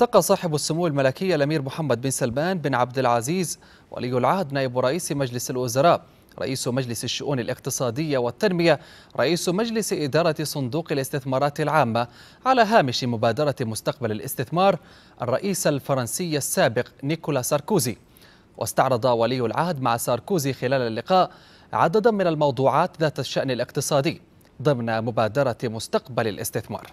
التقى صاحب السمو الملكي الامير محمد بن سلمان بن عبد العزيز ولي العهد نائب رئيس مجلس الوزراء رئيس مجلس الشؤون الاقتصاديه والتنميه رئيس مجلس اداره صندوق الاستثمارات العامه على هامش مبادره مستقبل الاستثمار الرئيس الفرنسي السابق نيكولا ساركوزي واستعرض ولي العهد مع ساركوزي خلال اللقاء عددا من الموضوعات ذات الشان الاقتصادي ضمن مبادره مستقبل الاستثمار